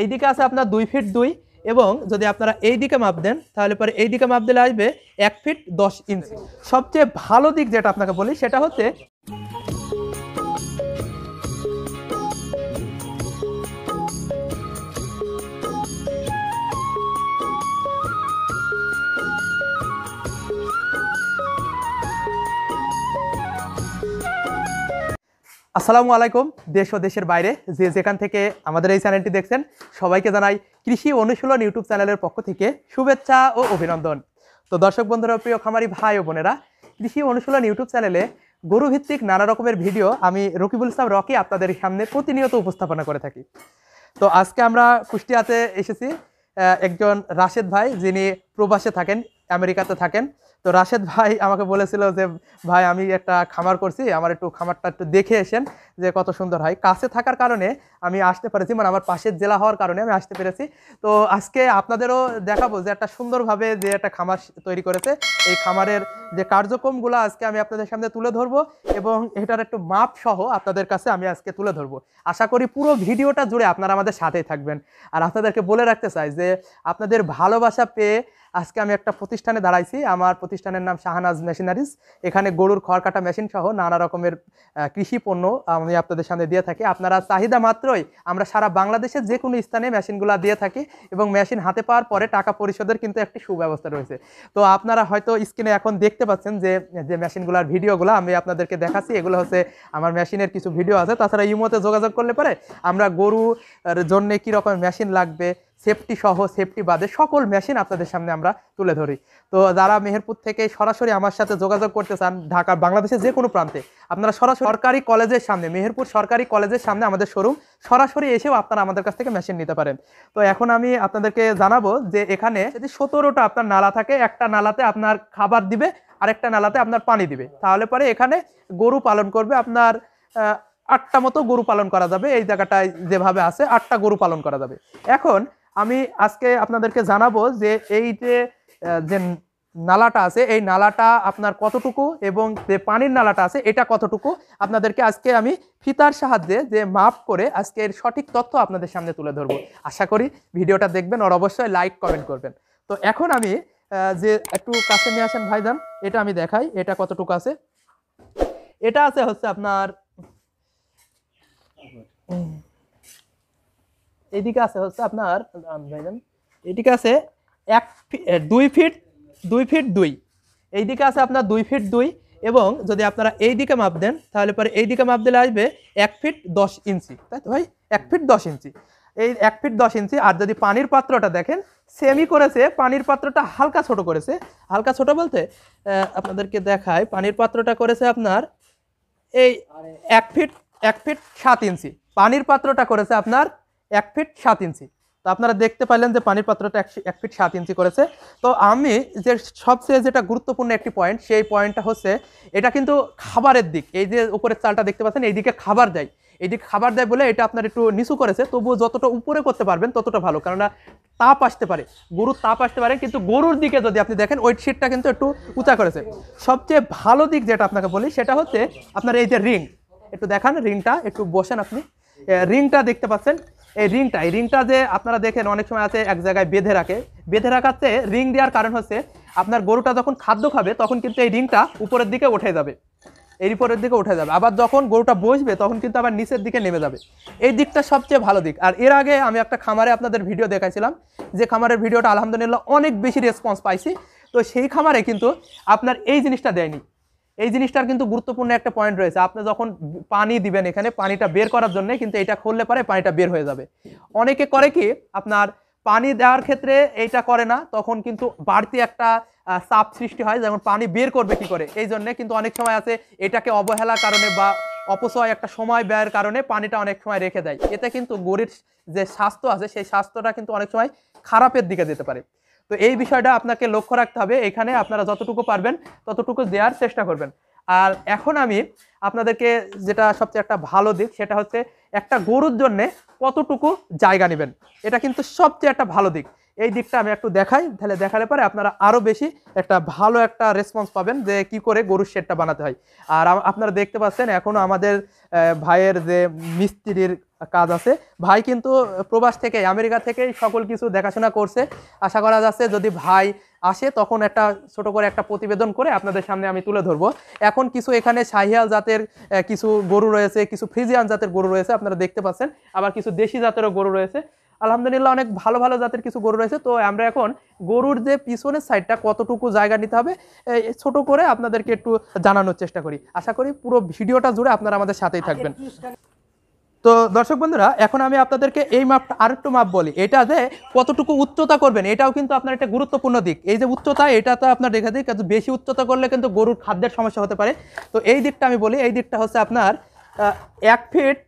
এই দিকে আছে আপনার দুই ফিট দুই এবং যদি আপনারা এই দিকে মাপ দেন তাহলে পরে এই দিকে মাপ দিলে আসবে এক ফিট দশ ইঞ্চি সবচেয়ে ভালো দিক যেটা আপনাকে বলি সেটা হচ্ছে আসসালামু আলাইকুম দেশ ও দেশের বাইরে যে যেখান থেকে আমাদের এই চ্যানেলটি দেখছেন সবাইকে জানাই কৃষি অনুশীলন ইউটিউব চ্যানেলের পক্ষ থেকে শুভেচ্ছা ও অভিনন্দন তো দর্শক বন্ধুরা প্রিয় খামারি ভাই ও বোনেরা কৃষি অনুশীলন ইউটিউব চ্যানেলে গরুভিত্তিক নানা রকমের ভিডিও আমি রকিবুল ইসলাম রকি আপনাদের সামনে প্রতিনিয়ত উপস্থাপনা করে থাকি তো আজকে আমরা কুষ্টিয়াতে এসেছি একজন রাশেদ ভাই যিনি প্রবাসে থাকেন আমেরিকাতে থাকেন তো রাশেদ ভাই আমাকে বলেছিল যে ভাই আমি একটা খামার করছি আমার একটু খামারটা একটু দেখে এসেন যে কত সুন্দর হয় কাছে থাকার কারণে আমি আসতে পেরেছি মানে আমার পাশের জেলা হওয়ার কারণে আমি আসতে পেরেছি তো আজকে আপনাদেরও দেখাবো যে একটা সুন্দরভাবে যে একটা খামার তৈরি করেছে এই খামারের যে কার্যক্রমগুলো আজকে আমি আপনাদের সামনে তুলে ধরবো এবং এটার একটু মাপ সহ আপনাদের কাছে আমি আজকে তুলে ধরবো আশা করি পুরো ভিডিওটা জুড়ে আপনারা আমাদের সাথেই থাকবেন আর আপনাদেরকে বলে রাখতে চাই যে আপনাদের ভালোবাসা পেয়ে আজকে আমি একটা প্রতিষ্ঠানে দাঁড়াইছি আমার প্রতিষ্ঠানের নাম শাহানাজ মেশিনারিজ এখানে গরুর খড় কাটা মেশিন সহ নানা রকমের কৃষি পণ্য আমি আপনাদের সামনে দিয়ে থাকি আপনারা চাহিদা মাত্রই আমরা সারা বাংলাদেশে যে কোনো স্থানে মেশিনগুলো দিয়ে থাকি এবং মেশিন হাতে পাওয়ার পরে টাকা পরিশোধের কিন্তু একটি সুব্যবস্থা রয়েছে তো আপনারা হয়তো স্ক্রিনে এখন দেখতে পাচ্ছেন যে যে মেশিনগুলোর ভিডিওগুলো আমি আপনাদেরকে দেখাচ্ছি এগুলো হচ্ছে আমার মেশিনের কিছু ভিডিও আছে তাছাড়া ইমোতে যোগাযোগ করলে পরে আমরা গরুর জন্য কীরকম মেশিন লাগবে সেফটি সহ সেফটি বাদে সকল মেশিন আপনাদের সামনে আমরা তুলে ধরি তো যারা মেহেরপুর থেকে সরাসরি আমার সাথে যোগাযোগ করতে চান ঢাকা বাংলাদেশের যে কোনো প্রান্তে আপনারা সরাসরি সরকারি কলেজের সামনে মেহেরপুর সরকারি কলেজের সামনে আমাদের শোরুম সরাসরি এসেও আপনারা আমাদের কাছ থেকে মেশিন নিতে পারেন তো এখন আমি আপনাদেরকে জানাবো যে এখানে যদি সতেরোটা আপনার নালা থাকে একটা নালাতে আপনার খাবার দিবে আরেকটা নালাতে আপনার পানি দিবে তাহলে পরে এখানে গরু পালন করবে আপনার আটটা মতো গরু পালন করা যাবে এই জায়গাটায় যেভাবে আছে আটটা গরু পালন করা যাবে এখন আমি আজকে আপনাদেরকে জানাবো যে এই যে যে নালাটা আছে এই নালাটা আপনার কতটুকু এবং যে পানির নালাটা আছে এটা কতটুকু আপনাদেরকে আজকে আমি ফিতার সাহায্যে যে মাপ করে আজকের সঠিক তথ্য আপনাদের সামনে তুলে ধরবো আশা করি ভিডিওটা দেখবেন আর অবশ্যই লাইক কমেন্ট করবেন তো এখন আমি যে একটু কাছে নিয়ে আসেন ভাইজান এটা আমি দেখাই এটা কতটুকু আছে এটা আছে হচ্ছে আপনার এদিকে আছে হচ্ছে আপনার এদিকে আছে এক দুই ফিট দুই ফিট দুই এইদিকে আছে আপনার দুই ফিট দুই এবং যদি আপনারা এই দিকে মাপ দেন তাহলে পরে এই দিকে মাপ দিলে আসবে এক ফিট দশ ইঞ্চি তাই তো ভাই এক ফিট দশ ইঞ্চি এই এক ফিট দশ ইঞ্চি আর যদি পানির পাত্রটা দেখেন সেমি করেছে পানির পাত্রটা হালকা ছোট করেছে হালকা ছোট বলতে আপনাদেরকে দেখায় পানির পাত্রটা করেছে আপনার এই এক ফিট এক ফিট সাত ইঞ্চি পানির পাত্রটা করেছে আপনার এক ফিট সাত ইঞ্চি তো আপনারা দেখতে পাইলেন যে পানির পাত্রটা এক ফিট সাত ইঞ্চি করেছে তো আমি যে সবচেয়ে যেটা গুরুত্বপূর্ণ একটি পয়েন্ট সেই পয়েন্টটা হচ্ছে এটা কিন্তু খাবারের দিক এই যে উপরের চালটা দেখতে পাচ্ছেন এইদিকে খাবার দেয় এইদিকে খাবার দেয় বলে এটা আপনার একটু নিচু করেছে তবুও যতটা উপরে করতে পারবেন ততটা ভালো কেননা তাপ আসতে পারে গরুর তাপ আসতে পারে কিন্তু গরুর দিকে যদি আপনি দেখেন ওই শিটটা কিন্তু একটু উঁচা করেছে সবচেয়ে ভালো দিক যেটা আপনাকে বলি সেটা হচ্ছে আপনার এই যে রিং একটু দেখান রিংটা একটু বসেন আপনি রিংটা দেখতে পাচ্ছেন এই রিংটা এই রিংটা যে আপনারা দেখেন অনেক সময় আছে এক জায়গায় বেঁধে রাখে বেঁধে রাখার চেয়ে রিং দেওয়ার কারণ হচ্ছে আপনার গরুটা যখন খাদ্য খাবে তখন কিন্তু এই রিংটা উপরের দিকে উঠে যাবে এর উপরের দিকে উঠে যাবে আবার যখন গরুটা বসবে তখন কিন্তু আবার নিচের দিকে নেমে যাবে এই দিকটা সবচেয়ে ভালো দিক আর এর আগে আমি একটা খামারে আপনাদের ভিডিও দেখাইছিলাম যে খামারের ভিডিওটা আলহামদুলিল্লাহ অনেক বেশি রেসপন্স পাইছি তো সেই খামারে কিন্তু আপনার এই জিনিসটা দেয়নি এই জিনিসটার কিন্তু গুরুত্বপূর্ণ একটা পয়েন্ট রয়েছে আপনি যখন পানি দিবেন এখানে পানিটা বের করার জন্য কিন্তু এটা খুললে পরে পানিটা বের হয়ে যাবে অনেকে করে কি আপনার পানি দেওয়ার ক্ষেত্রে এইটা করে না তখন কিন্তু বাড়তি একটা চাপ সৃষ্টি হয় যেমন পানি বের করবে কি করে এই জন্য কিন্তু অনেক সময় আছে এটাকে অবহেলার কারণে বা অপচয় একটা সময় ব্যয়ের কারণে পানিটা অনেক সময় রেখে দেয় এতে কিন্তু গরিব যে স্বাস্থ্য আছে সেই স্বাস্থ্যটা কিন্তু অনেক সময় খারাপের দিকে যেতে পারে তো এই বিষয়টা আপনাকে লক্ষ্য রাখতে হবে এখানে আপনারা যতটুকু পারবেন ততটুকু দেওয়ার চেষ্টা করবেন আর এখন আমি আপনাদেরকে যেটা সবচেয়ে একটা ভালো দিক সেটা হচ্ছে একটা গরুর জন্যে কতটুকু জায়গা নেবেন এটা কিন্তু সবচেয়ে একটা ভালো দিক এই দিকটা আমি একটু দেখাই তাহলে দেখালে পরে আপনারা আরও বেশি একটা ভালো একটা রেসপন্স পাবেন যে কি করে গরুর শেডটা বানাতে হয় আর আপনারা দেখতে পাচ্ছেন এখনও আমাদের ভাইয়ের যে মিস্ত্রির কাজ আছে ভাই কিন্তু প্রবাস থেকে আমেরিকা থেকেই সকল কিছু দেখাশোনা করছে আশা করা যাচ্ছে যদি ভাই আসে তখন একটা ছোট করে একটা প্রতিবেদন করে আপনাদের সামনে আমি তুলে ধরবো এখন কিছু এখানে শাহিয়াল জাতের কিছু গরু রয়েছে কিছু ফ্রিজিয়ান জাতের গরু রয়েছে আপনারা দেখতে পাচ্ছেন আবার কিছু দেশি জাতেরও গরু রয়েছে আলহামদুলিল্লাহ অনেক ভালো ভালো জাতের কিছু গরু রয়েছে তো আমরা এখন গরুর যে পিছনের সাইডটা কতটুকু জায়গা নিতে হবে ছোট করে আপনাদেরকে একটু জানানোর চেষ্টা করি আশা করি পুরো ভিডিওটা জুড়ে আপনারা আমাদের সাথেই থাকবেন তো দর্শক বন্ধুরা এখন আমি আপনাদেরকে এই মাপটা আরেকটু মাপ বলি এটা যে কতটুকু উচ্চতা করবেন এটাও কিন্তু আপনার একটা গুরুত্বপূর্ণ দিক এই যে উচ্চতা এটা তো আপনার দেখা দিক কিন্তু বেশি উচ্চতা করলে কিন্তু গরুর খাদ্যের সমস্যা হতে পারে তো এই দিকটা আমি বলি এই দিকটা হচ্ছে আপনার এক ফিট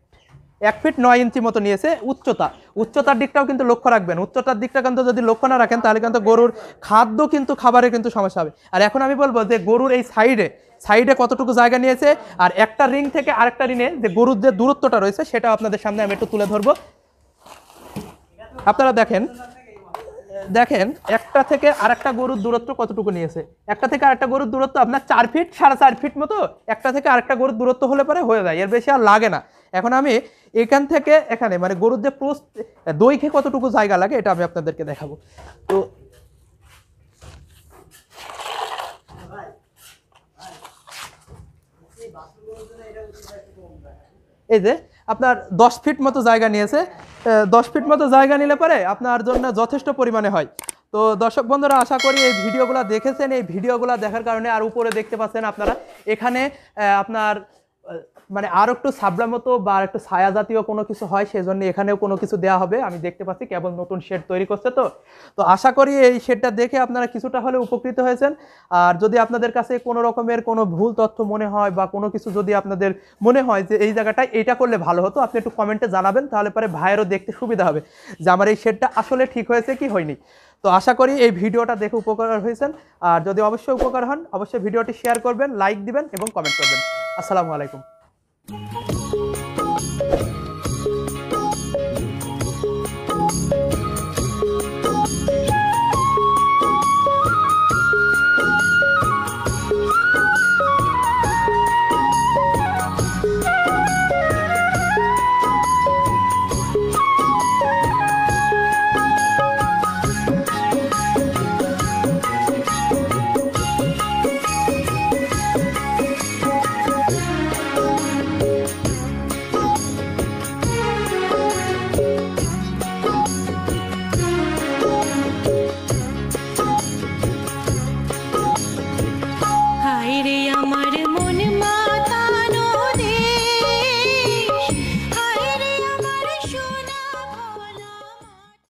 এক ফিট নয় ইঞ্চি মতো নিয়েছে উচ্চতা উচ্চতার দিকটাও কিন্তু লক্ষ্য রাখবেন উচ্চতার দিকটা কিন্তু যদি লক্ষ্য না রাখেন তাহলে কিন্তু গরুর খাদ্য কিন্তু খাবারে কিন্তু সমস্যা হবে আর এখন আমি বলবো যে গরুর এই সাইডে সাইডে কতটুকু জায়গা নিয়েছে আর একটা রিং থেকে আরেকটা রিনে যে গরুর যে দূরত্বটা রয়েছে সেটাও আপনাদের সামনে আমি একটু তুলে ধরবো আপনারা দেখেন দেখেন একটা থেকে আর একটা গরুর দূরত্ব কতটুকু নিয়েছে একটা থেকে আরেকটা গরুর দূরত্ব আপনার চার ফিট সাড়ে চার ফিট মতো একটা থেকে আরেকটা গরুর দূরত্ব হলে পরে হয়ে যায় এর বেশি আর লাগে না এখন আমি এখান থেকে এখানে মানে গরুর যে প্রোস দৈখে কতটুকু জায়গা লাগে এটা আমি আপনাদেরকে দেখাবো তো এই যে আপনার দশ ফিট মতো জায়গা নিয়েছে দশ ফিট মতো জায়গা নিলে পরে আপনার জন্য যথেষ্ট পরিমাণে হয় তো দর্শক বন্ধুরা আশা করি এই ভিডিওগুলো দেখেছেন এই ভিডিওগুলো দেখার কারণে আর উপরে দেখতে পাচ্ছেন আপনারা এখানে আপনার মানে আর একটু সাবলা মতো বা একটু ছায়া জাতীয় কোনো কিছু হয় সেই জন্য এখানেও কোনো কিছু দেওয়া হবে আমি দেখতে পাচ্ছি কেবল নতুন শেড তৈরি করছে তো তো আশা করি এই শেডটা দেখে আপনারা কিছুটা হলে উপকৃত হয়েছেন আর যদি আপনাদের কাছে কোনো রকমের কোনো ভুল তথ্য মনে হয় বা কোনো কিছু যদি আপনাদের মনে হয় যে এই জায়গাটায় এইটা করলে ভালো হতো আপনি একটু কমেন্টে জানাবেন তাহলে পরে ভাইয়েরও দেখতে সুবিধা হবে যে আমার এই শেডটা আসলে ঠিক হয়েছে কি হয়নি তো আশা করি এই ভিডিওটা দেখে উপকার হয়েছেন আর যদি অবশ্যই উপকার হন অবশ্যই ভিডিওটি শেয়ার করবেন লাইক দিবেন এবং কমেন্ট করবেন আসসালামু আলাইকুম